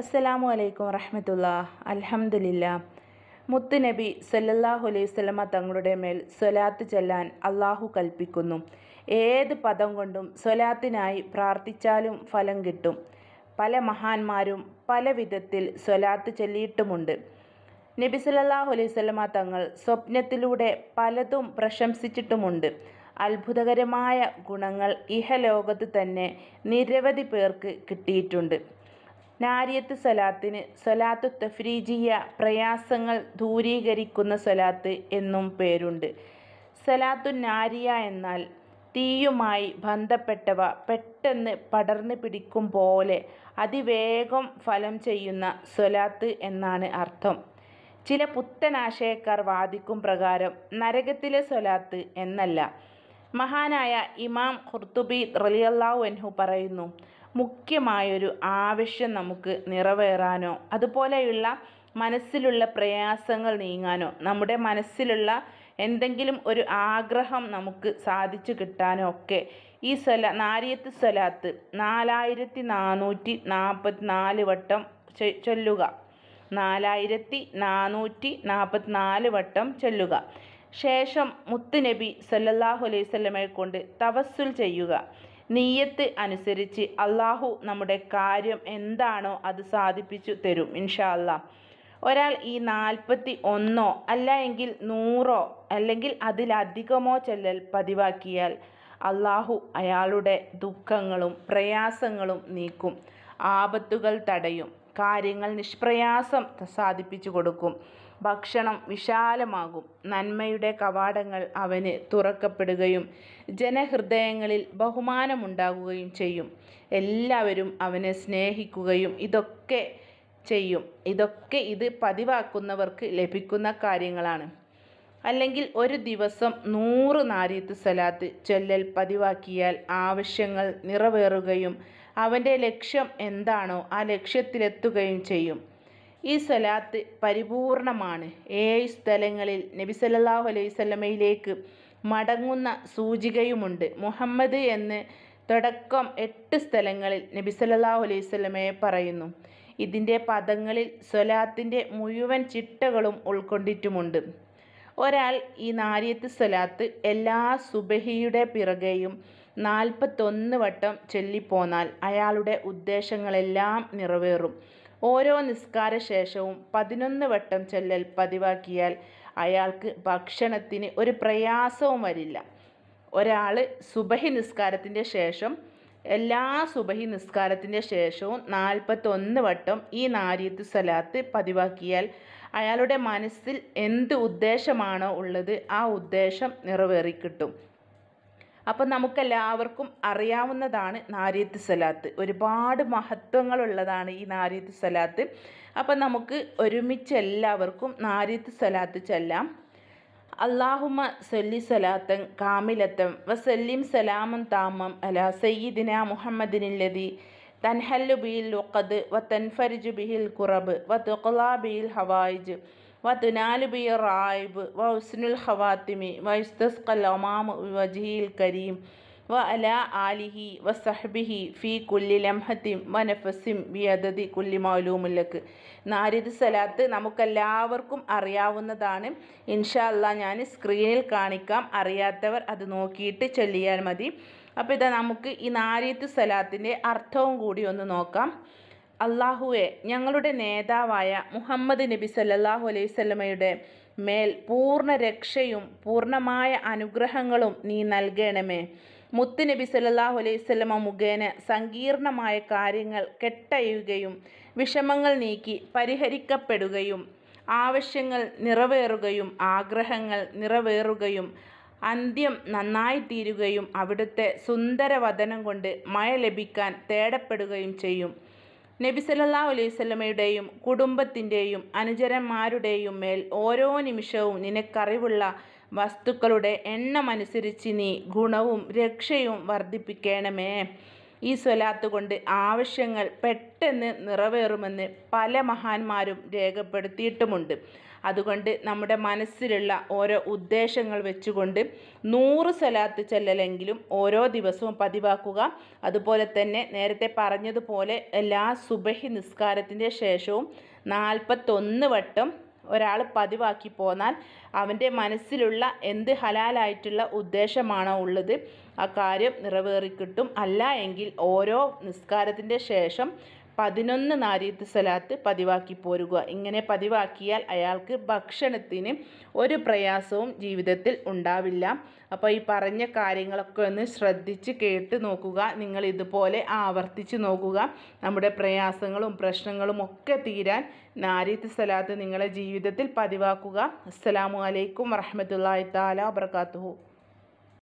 അസ്സലാമു അലൈക്കും റഹ്മത്തുള്ള അലഹമുല്ല നബി സല്ലല്ലാഹു അലൈഹി സ്വലമ തങ്ങളുടെ മേൽ സ്വലാത്ത് ചെല്ലാൻ അള്ളാഹു കൽപ്പിക്കുന്നു ഏത് പദം കൊണ്ടും സ്വലാത്തിനായി പ്രാർത്ഥിച്ചാലും ഫലം കിട്ടും പല മഹാന്മാരും പല വിധത്തിൽ സ്വലാത്ത് ചൊല്ലിയിട്ടുമുണ്ട് നബി സല്ലാഹു അലൈഹി സ്വലമ തങ്ങൾ സ്വപ്നത്തിലൂടെ പലതും പ്രശംസിച്ചിട്ടുമുണ്ട് അത്ഭുതകരമായ ഗുണങ്ങൾ ഇഹലോകത്ത് തന്നെ നിരവധി പേർക്ക് കിട്ടിയിട്ടുണ്ട് നാരിയത്ത് സലാത്തിന് സലാത്തു തഫ്രീജിയ പ്രയാസങ്ങൾ ദൂരീകരിക്കുന്ന സലാത്ത് എന്നും പേരുണ്ട് സലാത്തു നാരിയ എന്നാൽ തീയുമായി ബന്ധപ്പെട്ടവ പെട്ടെന്ന് പടർന്നു പിടിക്കും പോലെ അതിവേഗം ഫലം ചെയ്യുന്ന സ്വലാത്ത് എന്നാണ് അർത്ഥം ചില പുത്തനാശയക്കാർ വാദിക്കും പ്രകാരം നരകത്തിലെ സ്വലാത്ത് എന്നല്ല മഹാനായ ഇമാം ഖുർത്തുബി റലിയല്ലാഹു അൻഹു പറയുന്നു മുഖ്യമായൊരു ആവശ്യം നമുക്ക് നിറവേറാനോ അതുപോലെയുള്ള മനസ്സിലുള്ള പ്രയാസങ്ങൾ നീങ്ങാനോ നമ്മുടെ മനസ്സിലുള്ള എന്തെങ്കിലും ഒരു ആഗ്രഹം നമുക്ക് സാധിച്ചു കിട്ടാനോ ഒക്കെ ഈ സ്വല നാരിയത്ത് സ്വലാത്ത് നാലായിരത്തി നാനൂറ്റി നാൽപ്പത്തി നാല് വട്ടം ചൊല്ലുക നാലായിരത്തി നാനൂറ്റി നാൽപ്പത്തി നാല് വട്ടം ചൊല്ലുക ശേഷം മുത്തുനബി സല്ലല്ലാഹു അലൈഹി സ്വലമയെ കൊണ്ട് തവസ്സുൽ ചെയ്യുക നീയത്ത് അനുസരിച്ച് അള്ളാഹു നമ്മുടെ കാര്യം എന്താണോ അത് സാധിപ്പിച്ചു തരും ഇൻഷാ അള്ളാഹ് ഒരാൾ ഈ നാൽപ്പത്തി ഒന്നോ അല്ല എങ്കിൽ നൂറോ അല്ലെങ്കിൽ അതിലധികമോ ചെല്ലൽ പതിവാക്കിയാൽ അള്ളാഹു അയാളുടെ ദുഃഖങ്ങളും പ്രയാസങ്ങളും നീക്കും ആപത്തുകൾ തടയും കാര്യങ്ങൾ നിഷ്പ്രയാസം സാധിപ്പിച്ചു കൊടുക്കും ഭക്ഷണം വിശാലമാകും നന്മയുടെ കവാടങ്ങൾ അവന് തുറക്കപ്പെടുകയും ജനഹൃദയങ്ങളിൽ ബഹുമാനമുണ്ടാകുകയും ചെയ്യും എല്ലാവരും അവനെ സ്നേഹിക്കുകയും ഇതൊക്കെ ചെയ്യും ഇതൊക്കെ ഇത് പതിവാക്കുന്നവർക്ക് ലഭിക്കുന്ന കാര്യങ്ങളാണ് അല്ലെങ്കിൽ ഒരു ദിവസം നൂറ് നാരീത്ത് സലാത്ത് ചൊല്ലൽ പതിവാക്കിയാൽ ആവശ്യങ്ങൾ നിറവേറുകയും അവൻ്റെ ലക്ഷ്യം എന്താണോ ആ ലക്ഷ്യത്തിലെത്തുകയും ചെയ്യും ഈ സലാത്ത് പരിപൂർണമാണ് ഏഴ് സ്ഥലങ്ങളിൽ നബി സല്ലല്ലാഹു അലൈഹി സ്വലമയിലേക്ക് മടങ്ങുന്ന സൂചികയുമുണ്ട് മുഹമ്മദ് എന്ന് തുടക്കം എട്ട് സ്ഥലങ്ങളിൽ നബി സല്ലല്ലാഹു അലൈഹി സ്വലമയെ പറയുന്നു ഇതിൻ്റെ പദങ്ങളിൽ സ്വലാത്തിൻ്റെ മുഴുവൻ ചിട്ടകളും ഉൾക്കൊണ്ടിട്ടുമുണ്ട് ഒരാൾ ഈ നാരിയത്ത് സ്വലാത്ത് എല്ലാ സുബഹിയുടെ പിറകെയും നാൽപ്പത്തൊന്ന് വട്ടം ചൊല്ലിപ്പോന്നാൽ അയാളുടെ ഉദ്ദേശങ്ങളെല്ലാം നിറവേറും ഓരോ നിസ്കാര ശേഷവും പതിനൊന്ന് വട്ടം ചൊല്ലൽ പതിവാക്കിയാൽ അയാൾക്ക് ഭക്ഷണത്തിന് ഒരു പ്രയാസവും വരില്ല ഒരാൾ സുബഹി നിസ്കാരത്തിൻ്റെ ശേഷം എല്ലാ സുബഹി നിസ്കാരത്തിൻ്റെ ശേഷവും നാൽപ്പത്തൊന്ന് വട്ടം ഈ നാരിയത്ത് സലാത്ത് പതിവാക്കിയാൽ അയാളുടെ മനസ്സിൽ എന്ത് ഉദ്ദേശമാണോ ഉള്ളത് ആ ഉദ്ദേശം നിറവേറിക്കിട്ടും അപ്പം നമുക്കെല്ലാവർക്കും അറിയാവുന്നതാണ് നാരിയത്ത് സലാത്ത് ഒരുപാട് മഹത്വങ്ങളുള്ളതാണ് ഈ നാരിയത്ത് സലാത്ത് അപ്പം നമുക്ക് ഒരുമിച്ച് എല്ലാവർക്കും നാരിയത്ത് സലാത്ത് ചെല്ലാം അള്ളാഹുമ സല്ലി സലാത്തൻ കാമിലത്തൻ വസല്ലിം സലാമൻ താമം അല സയ്യിദിന മുഹമ്മദിനില്ലതി തൻഹല്ലു ബിഹിൽ ഉഖദ് വ തൻഫരിജു ബിഹിൽ കുറബ് വ തുഖ്ലാ ഹവായിജ് വതുനാല് ബി റായിബ് വ ഉസ്നുൽ ഹവാത്തിമി വ ഇസ്തസ്കൽ ഒമാമ് വജീൽ കരീം വ അല ആലിഹി വ സഹബിഹി ഫി കുല്ലി ലംഹത്തിം വ നഫസിം ബി അദതി കുല്ലി മൗലൂമുല്ലക്ക് നാരിദ് സലാത്ത് നമുക്കെല്ലാവർക്കും അറിയാവുന്നതാണ് ഇൻഷാ അല്ല ഞാൻ സ്ക്രീനിൽ കാണിക്കാം അറിയാത്തവർ അത് നോക്കിയിട്ട് ചൊല്ലിയാൽ മതി അപ്പോൾ ഇതാ നമുക്ക് ഈ നാരിത്ത് സലാത്തിൻ്റെ അർത്ഥവും കൂടി ഒന്ന് നോക്കാം അള്ളാഹുവെ ഞങ്ങളുടെ നേതാവായ മുഹമ്മദ് നബി സല്ലാഹു അലൈവല്ലമയുടെ മേൽ പൂർണ്ണ രക്ഷയും പൂർണ്ണമായ അനുഗ്രഹങ്ങളും നീ നൽകണമേ മുത്ത് നബി സല്ലാഹു അലൈവല്ലമ മുഖേന സങ്കീർണമായ കാര്യങ്ങൾ കെട്ടയുകയും വിഷമങ്ങൾ നീക്കി പരിഹരിക്കപ്പെടുകയും ആവശ്യങ്ങൾ നിറവേറുകയും ആഗ്രഹങ്ങൾ നിറവേറുകയും അന്ത്യം നന്നായിത്തീരുകയും അവിടുത്തെ സുന്ദര വതനം കൊണ്ട് മഴ ലഭിക്കാൻ തേടപ്പെടുകയും ചെയ്യും നബിസല്ലാ അലൈവല്ലമയുടെയും കുടുംബത്തിൻ്റെയും അനുചരന്മാരുടെയും മേൽ ഓരോ നിമിഷവും നിനക്കറിവുള്ള വസ്തുക്കളുടെ എണ്ണമനുസരിച്ച് നീ ഗുണവും രക്ഷയും വർദ്ധിപ്പിക്കണമേ ഈ സ്വലാത്ത് കൊണ്ട് ആവശ്യങ്ങൾ പെട്ടെന്ന് നിറവേറുമെന്ന് പല മഹാന്മാരും രേഖപ്പെടുത്തിയിട്ടുമുണ്ട് അതുകൊണ്ട് നമ്മുടെ മനസ്സിലുള്ള ഓരോ ഉദ്ദേശങ്ങൾ വെച്ചുകൊണ്ട് നൂറ് സ്വലാത്ത് ചെല്ലലെങ്കിലും ഓരോ ദിവസവും പതിവാക്കുക അതുപോലെ തന്നെ നേരത്തെ പറഞ്ഞതുപോലെ എല്ലാ സുബഹി നിസ്കാരത്തിൻ്റെ ശേഷവും നാൽപ്പത്തൊന്ന് വട്ടം ഒരാൾ പതിവാക്കി പോന്നാൽ അവൻ്റെ മനസ്സിലുള്ള എന്ത് ഹലാലായിട്ടുള്ള ഉദ്ദേശമാണോ ഉള്ളത് ആ കാര്യം നിറവേറിക്കിട്ടും അല്ല എങ്കിൽ ഓരോ നിസ്കാരത്തിൻ്റെ ശേഷം പതിനൊന്ന് നാരീത്ത് സലാത്ത് പതിവാക്കി പോരുക ഇങ്ങനെ പതിവാക്കിയാൽ അയാൾക്ക് ഭക്ഷണത്തിന് ഒരു പ്രയാസവും ജീവിതത്തിൽ ഉണ്ടാവില്ല അപ്പോൾ ഈ പറഞ്ഞ കാര്യങ്ങളൊക്കെ ഒന്ന് ശ്രദ്ധിച്ച് കേട്ട് നോക്കുക നിങ്ങൾ ഇതുപോലെ ആവർത്തിച്ച് നോക്കുക നമ്മുടെ പ്രയാസങ്ങളും പ്രശ്നങ്ങളും ഒക്കെ തീരാൻ നാരീത്ത് സലാത്ത് നിങ്ങളെ ജീവിതത്തിൽ പതിവാക്കുക അസ്സലാമു അലൈക്കും വറഹമത്തല്ലാ താല വബർക്കാത്തുഹു